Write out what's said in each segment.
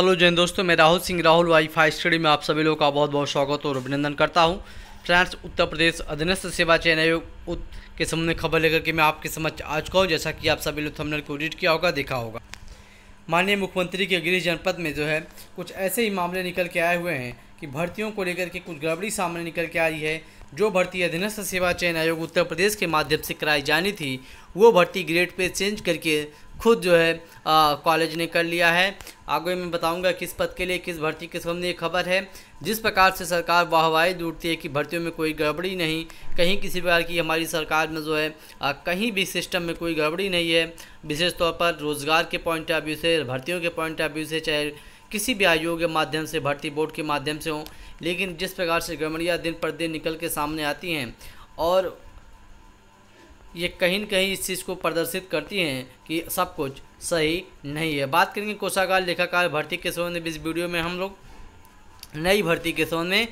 hello Jain दोस्तों मैं Rahul Singh Rahul wifi study में आप सभी लोगों का बहुत बहुत स्वागत और अभिनंदन करता हूं फ्रेंड्स उत्तर प्रदेश अधीनस्थ सेवा चयन आयोग के संबंध में खबर लेकर के मैं आपके समक्ष आ चुका हूँ जैसा कि आप सभी लोग थंबनेल को एडिट किया होगा देखा होगा माननीय मुख्यमंत्री के गृह जनपद में जो है कुछ ऐसे ही मामले निकल के आए हुए हैं कि भर्तियों को लेकर के कुछ गड़बड़ी सामने निकल के आई है जो भर्ती अधीनस्थ सेवा चयन आयोग उत्तर प्रदेश के माध्यम से कराई जानी थी वो भर्ती ग्रेड पे चेंज करके खुद जो है कॉलेज ने कर लिया है आगे मैं बताऊंगा किस पद के लिए किस भर्ती के सामने ये खबर है जिस प्रकार से सरकार वाहवाही दूटती है कि भर्तियों में कोई गड़बड़ी नहीं कहीं किसी प्रकार की हमारी सरकार में जो है आ, कहीं भी सिस्टम में कोई गड़बड़ी नहीं है विशेष तौर पर रोज़गार के पॉइंट ऑफ व्यू से भर्तियों के पॉइंट ऑफ व्यू से चाहे किसी भी आयोग के माध्यम से भर्ती बोर्ड के माध्यम से हों लेकिन जिस प्रकार से गड़बड़ियाँ दिन पर दिन निकल के सामने आती हैं और ये कहीं न कहीं इस चीज़ को प्रदर्शित करती हैं कि सब कुछ सही नहीं है बात करेंगे कोषागार लेखाकार भर्ती के संबंध में इस वीडियो में हम लोग नई भर्ती के संबंध में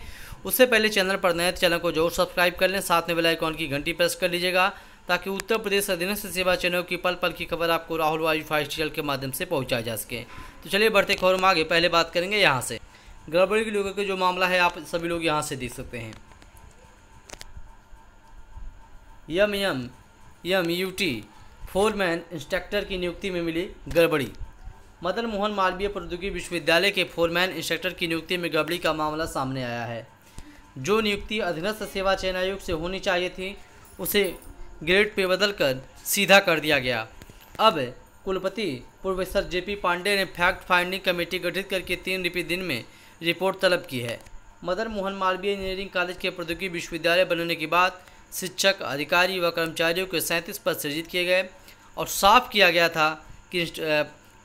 उससे पहले चैनल पर नए तो चैनल को जरूर सब्सक्राइब कर लें साथ में बेलाइकॉन की घंटी प्रेस कर लीजिएगा ताकि उत्तर प्रदेश अधीनस्थ सेवा चैनल की पल पल की खबर आपको राहुल वायु फाइव चैनल के माध्यम से पहुँचाई जा सके तो चलिए बढ़ते खबरों में आगे पहले बात करेंगे यहाँ से गड़बड़ी के लोगों का जो मामला है आप सभी लोग यहाँ से देख सकते हैं M M M U T foreman instructor की नियुक्ति में मिली गड़बड़ी मदन मोहन मालवीय प्रौद्योगिकी विश्वविद्यालय के फोरमैन इंस्ट्रक्टर की नियुक्ति में गड़बड़ी का मामला सामने आया है जो नियुक्ति अधीनस्थ सेवा चयन आयोग से होनी चाहिए थी उसे ग्रेड पे बदल कर सीधा कर दिया गया अब कुलपति प्रोफेसर जे पी पांडे ने फैक्ट फाइंडिंग कमेटी गठित करके तीन रुपये दिन में रिपोर्ट तलब की है मदन मोहन मालवीय इंजीनियरिंग कॉलेज के प्रौद्योगिकी विश्वविद्यालय बनने के बाद शिक्षक अधिकारी व कर्मचारियों के सैंतीस पद सृजित किए गए और साफ किया गया था कि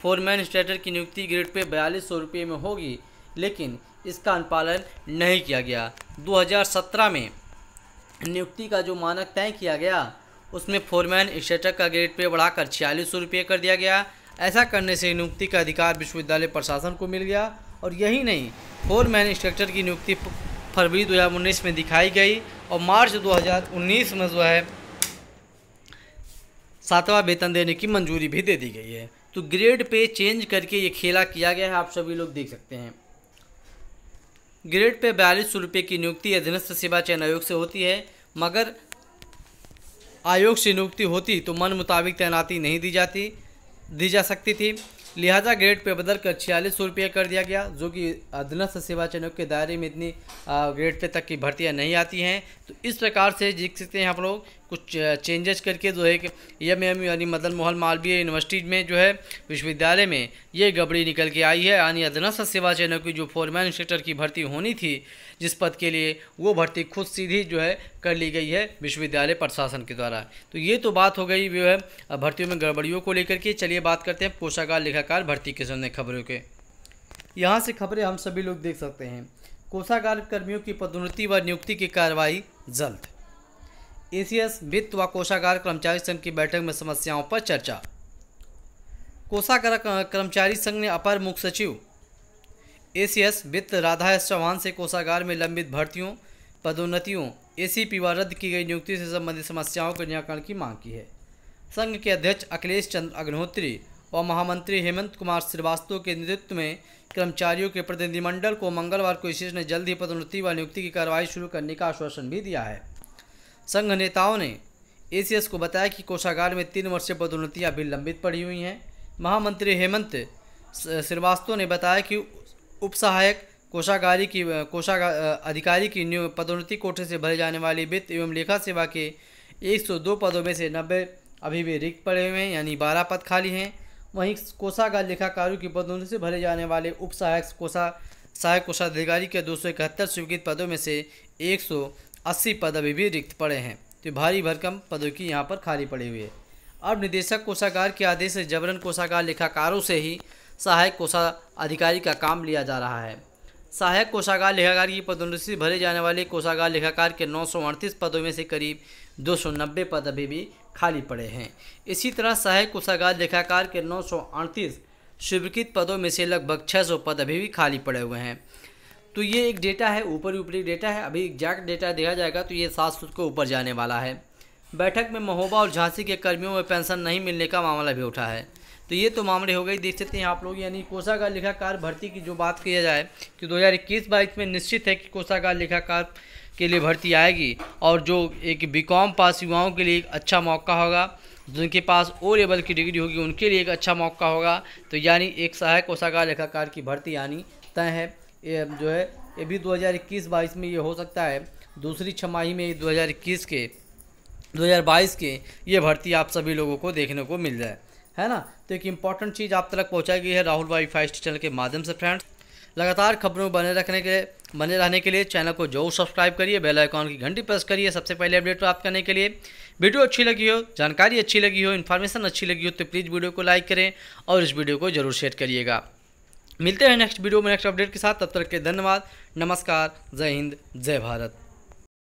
फोरमैन स्टेटर की नियुक्ति ग्रेड पे बयालीस सौ रुपये में होगी लेकिन इसका अनुपालन नहीं किया गया 2017 में नियुक्ति का जो मानक तय किया गया उसमें फोरमैन स्टेटर का ग्रेड पे बढ़ाकर छियालीस सौ रुपये कर दिया गया ऐसा करने से नियुक्ति का अधिकार विश्वविद्यालय प्रशासन को मिल गया और यही नहीं फोरमैन इंस्ट्रक्टर की नियुक्ति फरवरी 2019 में दिखाई गई और मार्च 2019 में जो है सातवां वेतन देने की मंजूरी भी दे दी गई है तो ग्रेड पे चेंज करके ये खेला किया गया है आप सभी लोग देख सकते हैं ग्रेड पे बयालीस सौ रुपये की नियुक्ति अधीनस्थ सेवा चयन आयोग से होती है मगर आयोग से नियुक्ति होती तो मन मुताबिक तैनाती नहीं दी जाती दी जा सकती थी लिहाजा ग्रेड पे बदल कर छियालीस सौ रुपया कर दिया गया जो कि अधनस्थ सेवा चयनों के दायरे में इतनी ग्रेड पे तक की भर्तियां नहीं आती हैं तो इस प्रकार से जीत सकते हैं आप लोग कुछ चेंजेस करके जो है कि एम e एम यानी मदन मोहन मालवीय यूनिवर्सिटी में जो है विश्वविद्यालय में ये गबड़ी निकल के आई है यानी अधनस्थ सेवा चयन की जो फोरमैन इंस्ट्रक्टर की भर्ती होनी थी जिस पद के लिए वो भर्ती खुद सीधी जो है कर ली गई है विश्वविद्यालय प्रशासन के द्वारा तो ये तो बात हो गई जो है भर्तियों में गड़बड़ियों को लेकर के चलिए बात करते हैं कोषागार लेखाकार भर्ती के सामने खबरों के यहाँ से खबरें हम सभी लोग देख सकते हैं कोषागार कर्मियों की पदोन्नति व नियुक्ति की कार्रवाई जल्द एसीएस वित्त व कोषागार कर्मचारी संघ की बैठक में समस्याओं पर चर्चा कोषागार कर्मचारी संघ ने अपर मुख्य सचिव एसीएस वित्त राधा एस चौहान से कोषागार में लंबित भर्तियों पदोन्नतियों एसीपी व रद्द की गई नियुक्ति से संबंधित समस्याओं के निराकरण की मांग की है संघ के अध्यक्ष अखिलेश चंद्र अग्निहोत्री और महामंत्री हेमंत कुमार श्रीवास्तव के नेतृत्व में कर्मचारियों के प्रतिनिधिमंडल को मंगलवार को इसी ने जल्द ही पदोन्नति व नियुक्ति की कार्रवाई शुरू करने का आश्वासन भी दिया है संघ नेताओं ने एसीएस को बताया कि कोषागार में तीन वर्षीय पदोन्नतियाँ भी लंबित पड़ी हुई हैं महामंत्री हेमंत श्रीवास्तव ने बताया कि उप सहायक कोषागारी की कोषागार अधिकारी की पदोन्नति कोठे से भरे जाने वाली वित्त एवं लेखा सेवा के 102 पदों में से 90 अभी भी रिक्त पड़े हुए हैं यानी 12 पद खाली हैं वहीं कोषागार लेखाकारों की पदोन्नति से भरे जाने वाले उप सहायक कोषा सहायक कोषाधिकारी के दो स्वीकृत पदों में से एक अस्सी पद अभी भी रिक्त पड़े हैं तो भारी भरकम पदों की यहाँ पर खाली पड़ी हुई है अब निदेशक कोषागार के आदेश से जबरन कोषागार लेखाकारों से ही सहायक कोषा अधिकारी का काम लिया जा रहा है सहायक कोषागार लेखाकार की पदोन्नति भरे जाने वाले कोषागार लेखाकार के नौ पदों में से करीब 290 पद अभी भी खाली पड़े हैं इसी तरह सहायक कोषागार लेखाकार के नौ स्वीकृत पदों में से लगभग 600 पद अभी भी खाली पड़े हुए हैं तो ये एक डेटा है ऊपर ऊपरी डेटा है अभी एग्जैक्ट डेटा देखा जाएगा तो ये सात सौ के ऊपर जाने वाला है बैठक में महोबा और झांसी के कर्मियों में पेंशन नहीं मिलने का मामला भी उठा है तो ये तो मामले हो गए देख सकते हैं आप लोग यानी कोषागार लेखाकार भर्ती की जो बात किया जाए कि दो इक्कीस बाईस में निश्चित है कि कोषागार लेखाकार के लिए भर्ती आएगी और जो एक बीकॉम पास युवाओं के लिए एक अच्छा मौका होगा जिनके पास ओ लेवल की डिग्री होगी उनके लिए एक अच्छा मौका होगा तो यानी एक सहायक कोषागार लेखाकार की भर्ती आनी तय है ये जो है ये भी 2021-22 में ये हो सकता है दूसरी छमाही में 2021 के 2022 के ये भर्ती आप सभी लोगों को देखने को मिल जाए है ना तो एक इम्पॉर्टेंट चीज़ आप तक पहुँचाई गई है राहुल भाई फाइव चैनल के माध्यम से फ्रेंड्स लगातार खबरों में बने रखने के बने रहने के लिए चैनल को जरूर सब्सक्राइब करिए बेल आइकॉन की घंटी प्रेस करिए सबसे पहले अपडेट प्राप्त करने के लिए वीडियो अच्छी लगी हो जानकारी अच्छी लगी हो इन्फॉर्मेशन अच्छी लगी हो तो प्लीज़ वीडियो को लाइक करें और इस वीडियो को जरूर शेयर करिएगा मिलते हैं नेक्स्ट वीडियो में नेक्स्ट अपडेट के साथ तब तक के धन्यवाद नमस्कार जय हिंद जय भारत